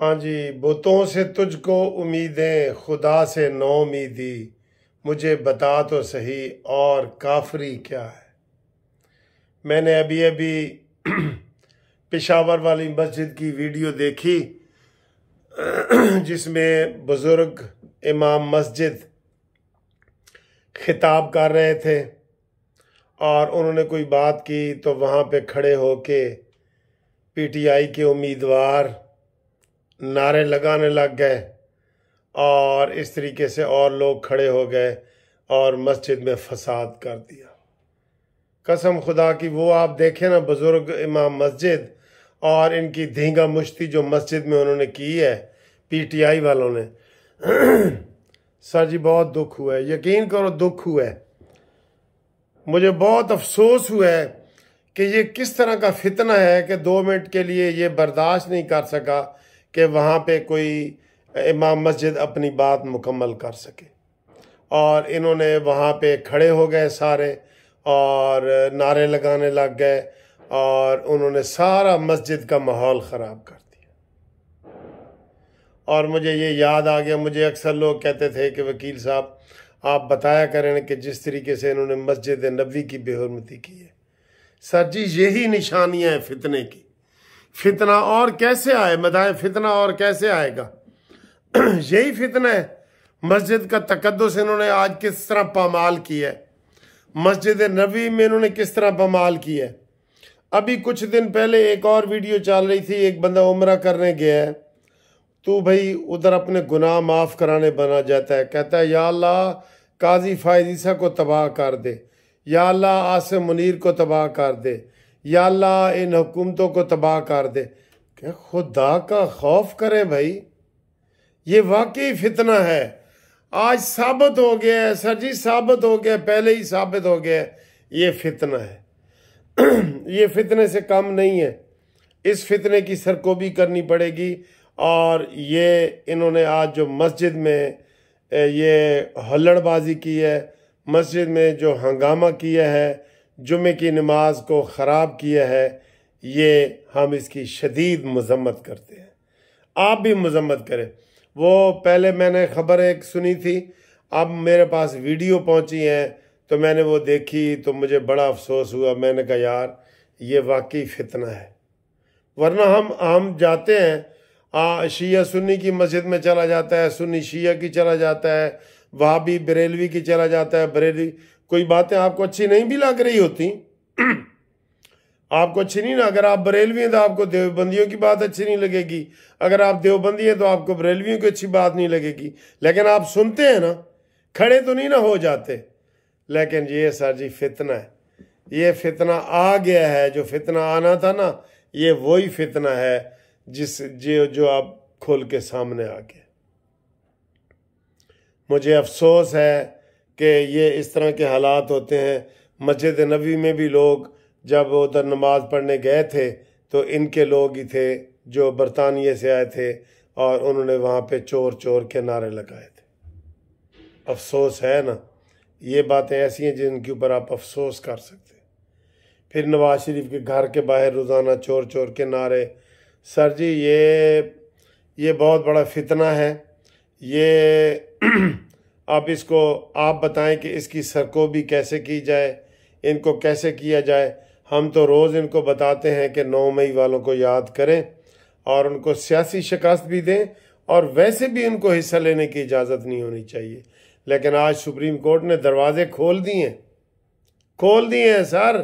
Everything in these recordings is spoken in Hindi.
हाँ जी बुतों से तुझको उम्मीदें खुदा से नौ उम्मीदी मुझे बता तो सही और काफरी क्या है मैंने अभी अभी पेशावर वाली मस्जिद की वीडियो देखी जिसमें बुज़ुर्ग इमाम मस्जिद खिताब कर रहे थे और उन्होंने कोई बात की तो वहाँ पे खड़े होके पीटीआई के उम्मीदवार नारे लगाने लग गए और इस तरीके से और लोग खड़े हो गए और मस्जिद में फसाद कर दिया कसम खुदा की वो आप देखें ना बुज़ुर्ग इमाम मस्जिद और इनकी धींगा मुश्ती जो मस्जिद में उन्होंने की है पीटीआई वालों ने सर जी बहुत दुख हुआ है यकीन करो दुख हुआ है मुझे बहुत अफसोस हुआ है कि ये किस तरह का फितना है कि दो मिनट के लिए ये बर्दाश्त नहीं कर सका कि वहाँ पे कोई इमाम मस्जिद अपनी बात मुकम्मल कर सके और इन्होंने वहाँ पे खड़े हो गए सारे और नारे लगाने लग गए और उन्होंने सारा मस्जिद का माहौल ख़राब कर दिया और मुझे ये याद आ गया मुझे अक्सर लोग कहते थे कि वकील साहब आप बताया करें कि जिस तरीके से इन्होंने मस्जिद नबी की बेहरमती की है सर जी यही निशानियाँ हैं फितने की फितना और कैसे आए बताएं फितना और कैसे आएगा यही फितना है मस्जिद का तकदस इन्होंने आज किस तरह पामाल किया है मस्जिद नबी में इन्होंने किस तरह पामाल किया है अभी कुछ दिन पहले एक और वीडियो चल रही थी एक बंदा उम्र करने गया है तो भाई उधर अपने गुनाह माफ़ कराने बना जाता है कहता है या ला काजी फ़ायदीसा को तबाह कर दे या अल्लाह आसम मुनीर को तबाह कर दे या अल्लाह इन हुकूमतों को तबाह कर दे क्या खुदा का खौफ करें भाई ये वाकई फितना है आज साबित हो गया है सर जी साबित हो गया पहले ही साबित हो गया ये फितना है ये फितने से कम नहीं है इस फितने की सरकोबी करनी पड़ेगी और ये इन्होंने आज जो मस्जिद में ये हल्लड़बाजी की है मस्जिद में जो हंगामा किया है जुमे की नमाज को ख़राब किया है ये हम इसकी शदीद मजम्मत करते हैं आप भी मजम्मत करें वो पहले मैंने ख़बर एक सुनी थी अब मेरे पास वीडियो पहुंची है तो मैंने वो देखी तो मुझे बड़ा अफसोस हुआ मैंने कहा यार ये वाकई फितना है वरना हम हम जाते हैं आ, शिया सुन्नी की मस्जिद में चला जाता है सुन्नी शिया की चला जाता है वहाँ भी बरेलवी की चला जाता है बरेली कोई बातें आपको अच्छी नहीं भी लग रही होती आपको अच्छी नहीं ना अगर आप बरेलवी हैं तो आपको देवबंदियों की बात अच्छी नहीं लगेगी अगर आप देवबंदी हैं तो आपको बरेलवियों की अच्छी बात नहीं लगेगी लेकिन आप सुनते हैं ना खड़े तो नहीं ना हो जाते लेकिन ये सर जी फितना है ये फितना आ गया है जो फितना आना था ना ये वही फितना है जिस जो जो आप खोल के सामने आ गए मुझे अफसोस है कि ये इस तरह के हालात होते हैं मस्जिद नबी में भी लोग जब उधर नमाज पढ़ने गए थे तो इनके लोग ही थे जो बरतानिया से आए थे और उन्होंने वहाँ पे चोर चोर के नारे लगाए थे अफसोस है ना ये बातें ऐसी हैं जिनके ऊपर आप अफसोस कर सकते हैं फिर नवाज शरीफ के घर के बाहर रोज़ाना चोर चोर के नारे सर जी ये ये बहुत बड़ा फितना है ये आप इसको आप बताएं कि इसकी सरको भी कैसे की जाए इनको कैसे किया जाए हम तो रोज़ इनको बताते हैं कि नौ मई वालों को याद करें और उनको सियासी शिकस्त भी दें और वैसे भी उनको हिस्सा लेने की इजाज़त नहीं होनी चाहिए लेकिन आज सुप्रीम कोर्ट ने दरवाजे खोल दिए हैं खोल दिए हैं सर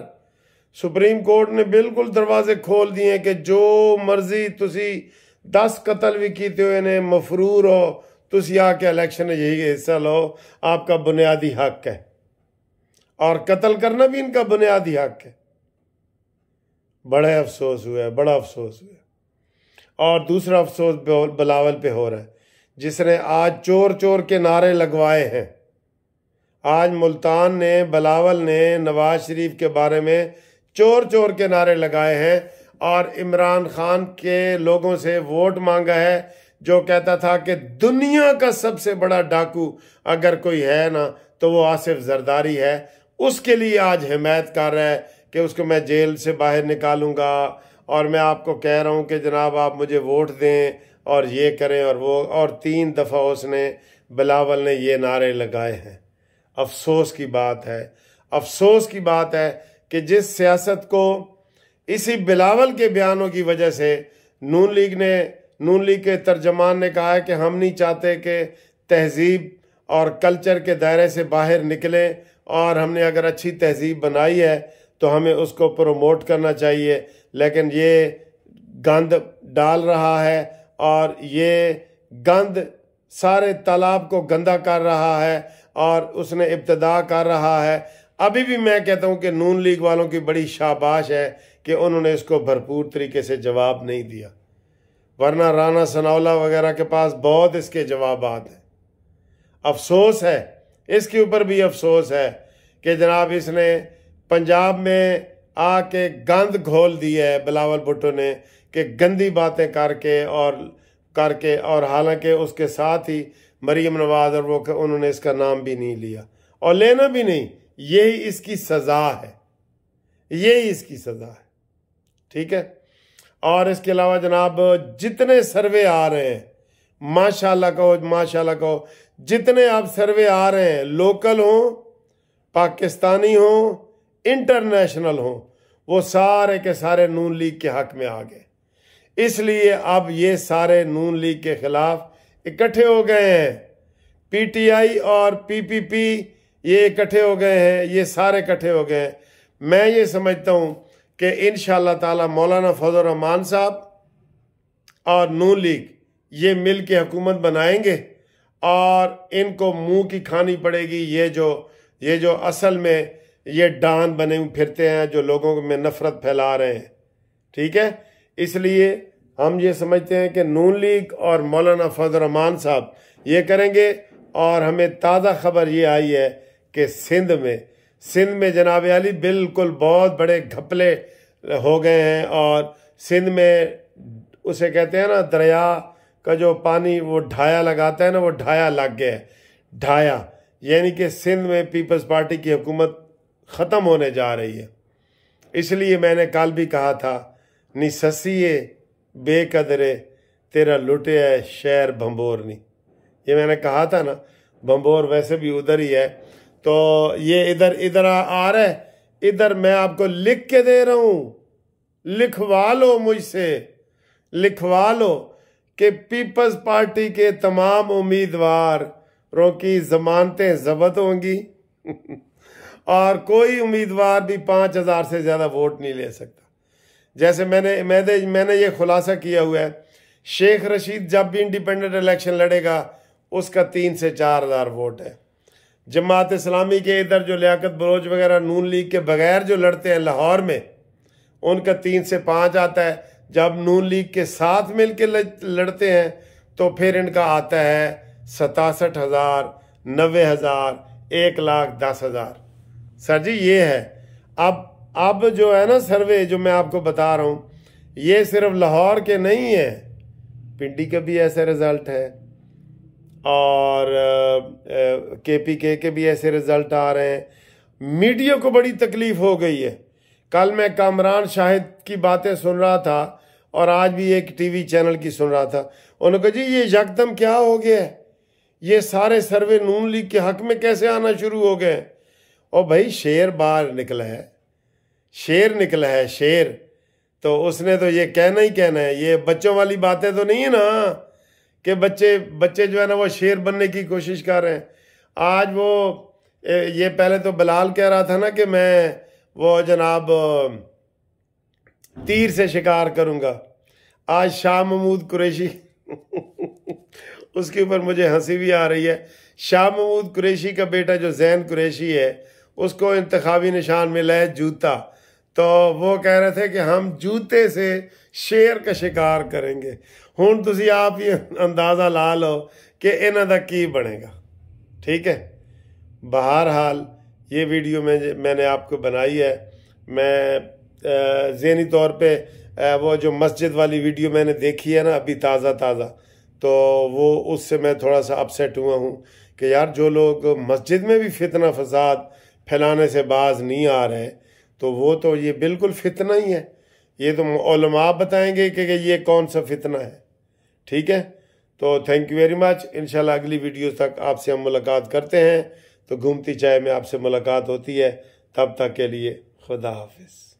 सुप्रीम कोर्ट ने बिल्कुल दरवाजे खोल दिए हैं कि जो मर्जी तुम दस कतल भी किए हुए ने मफरूर हो तुम यहाँ के इलेक्शन में यही हिस्सा लो आपका बुनियादी हक है और कत्ल करना भी इनका बुनियादी हक है बड़े अफसोस हुआ है बड़ा अफसोस हुआ और दूसरा अफसोस बलावल पे हो रहा है जिसने आज चोर चोर के नारे लगवाए हैं आज मुल्तान ने बलावल ने नवाज शरीफ के बारे में चोर चोर के नारे लगाए हैं और इमरान खान के लोगों से वोट मांगा है जो कहता था कि दुनिया का सबसे बड़ा डाकू अगर कोई है ना तो वो आसिफ जरदारी है उसके लिए आज हिमायत कर रहा है कि उसको मैं जेल से बाहर निकालूंगा और मैं आपको कह रहा हूँ कि जनाब आप मुझे वोट दें और ये करें और वो और तीन दफ़ा उसने बिलावल ने ये नारे लगाए हैं अफसोस की बात है अफसोस की बात है कि जिस सियासत को इसी बिलावल के बयानों की वजह से नून लीग ने नून लीग के तर्जमान ने कहा है कि हम नहीं चाहते कि तहजीब और कल्चर के दायरे से बाहर निकलें और हमने अगर अच्छी तहजीब बनाई है तो हमें उसको प्रमोट करना चाहिए लेकिन ये गंद डाल रहा है और ये गंद सारे तालाब को गंदा कर रहा है और उसने इब्तदा कर रहा है अभी भी मैं कहता हूँ कि नून लीग वालों की बड़ी शाबाश है कि उन्होंने इसको भरपूर तरीके से जवाब नहीं दिया वरना राना सनावला वगैरह के पास बहुत इसके जवाब हैं अफसोस है इसके ऊपर भी अफसोस है कि जनाब इसने पंजाब में आके गंद घोल दी है बिलावल भुट्टो ने कि गंदी बातें करके और करके और हालांकि उसके साथ ही मरीम नवाज और वो उन्होंने इसका नाम भी नहीं लिया और लेना भी नहीं यही इसकी सज़ा है यही इसकी सज़ा है ठीक है और इसके अलावा जनाब जितने सर्वे आ रहे हैं माशाल्लाह कहो माशाल्लाह कहो जितने आप सर्वे आ रहे हैं लोकल हों पाकिस्तानी हों इंटरनेशनल हों वो सारे के सारे नून लीग के हक में आ गए इसलिए अब ये सारे नून लीग के खिलाफ इकट्ठे हो गए हैं पीटीआई और पीपीपी ये इकट्ठे हो गए हैं ये सारे इकट्ठे हो गए हैं मैं ये समझता हूँ कि इन ताला मौलाना फजल रहमान साहब और नू लीग ये मिल के हकूमत बनाएंगे और इनको मुंह की खानी पड़ेगी ये जो ये जो असल में ये डान बने फिरते हैं जो लोगों में नफरत फैला रहे हैं ठीक है इसलिए हम ये समझते हैं कि नून लीग और मौलाना फजल रहमान साहब ये करेंगे और हमें ताज़ा खबर ये आई है कि सिंध में सिंध में जनाब अली बिल्कुल बहुत बड़े घपले हो गए हैं और सिंध में उसे कहते हैं ना दरिया का जो पानी वो ढाया लगाता है ना वो ढाया लग गया है ढाया यानी कि सिंध में पीपल्स पार्टी की हुकूमत ख़त्म होने जा रही है इसलिए मैंने कल भी कहा था ससी बेकदरे तेरा लुटे है शहर भंबोर नहीं ये मैंने कहा था ना भंबोर वैसे भी उधर ही है तो ये इधर इधर आ रहा है इधर मैं आपको लिख के दे रहा हूं लिखवा लो मुझसे लिखवा लो कि पीपल्स पार्टी के तमाम उम्मीदवारों की जमानतें जबत होंगी और कोई उम्मीदवार भी पाँच हज़ार से ज़्यादा वोट नहीं ले सकता जैसे मैंने मैंने मैंने ये खुलासा किया हुआ है शेख रशीद जब भी इंडिपेंडेंट इलेक्शन लड़ेगा उसका तीन से चार हज़ार वोट है जमात इस्लामी के इधर जो लियाकत बलोच वगैरह नून लीग के बगैर जो लड़ते हैं लाहौर में उनका तीन से पाँच आता है जब नून लीग के साथ मिल के लड़ते हैं तो फिर इनका आता है सतासठ हज़ार नबे हज़ार एक लाख दस हज़ार सर जी ये है अब अब जो है ना सर्वे जो मैं आपको बता रहा हूँ ये सिर्फ लाहौर के नहीं है पिंडी का भी ऐसा रिज़ल्ट है और के पी के के भी ऐसे रिज़ल्ट आ रहे हैं मीडिया को बड़ी तकलीफ़ हो गई है कल मैं कामरान शाहिद की बातें सुन रहा था और आज भी एक टीवी चैनल की सुन रहा था उन्होंने कहा जी ये यकदम क्या हो गया है ये सारे सर्वे नून लीग के हक में कैसे आना शुरू हो गए और भाई शेर बाहर निकला है शेर निकला है शेर तो उसने तो ये कहना ही कहना है ये बच्चों वाली बातें तो नहीं है ना कि बच्चे बच्चे जो है ना वो शेर बनने की कोशिश कर रहे हैं आज वो ये पहले तो बलाल कह रहा था ना कि मैं वो जनाब तीर से शिकार करूँगा आज शाह महमूद कुरैशी उसके ऊपर मुझे हंसी भी आ रही है शाह महमूद कुरैशी का बेटा जो जैन कुरैशी है उसको इंतवी निशान मिला है जूता तो वो कह रहे थे कि हम जूते से शेर का शिकार करेंगे हूँ तुम आप ही अंदाज़ा ला लो कि इन ਦਾ की बनेगा ठीक है बहरहाल ये वीडियो में मैंने आपको बनाई है मैं जहनी तौर पर वो जो मस्जिद वाली वीडियो मैंने देखी है ना अभी ताज़ा ताज़ा तो वो उससे मैं थोड़ा सा अपसेट हुआ हूँ कि यार जो लोग मस्जिद में भी फितना फसाद फैलाने से बाज नहीं आ रहे तो वो तो ये बिल्कुल फितना ही है ये तो बताएंगे कि ये कौन सा फितना है ठीक है तो थैंक यू वेरी मच इंशाल्लाह अगली वीडियो तक आपसे हम मुलाकात करते हैं तो घूमती चाय में आपसे मुलाकात होती है तब तक के लिए खुदा हाफिज़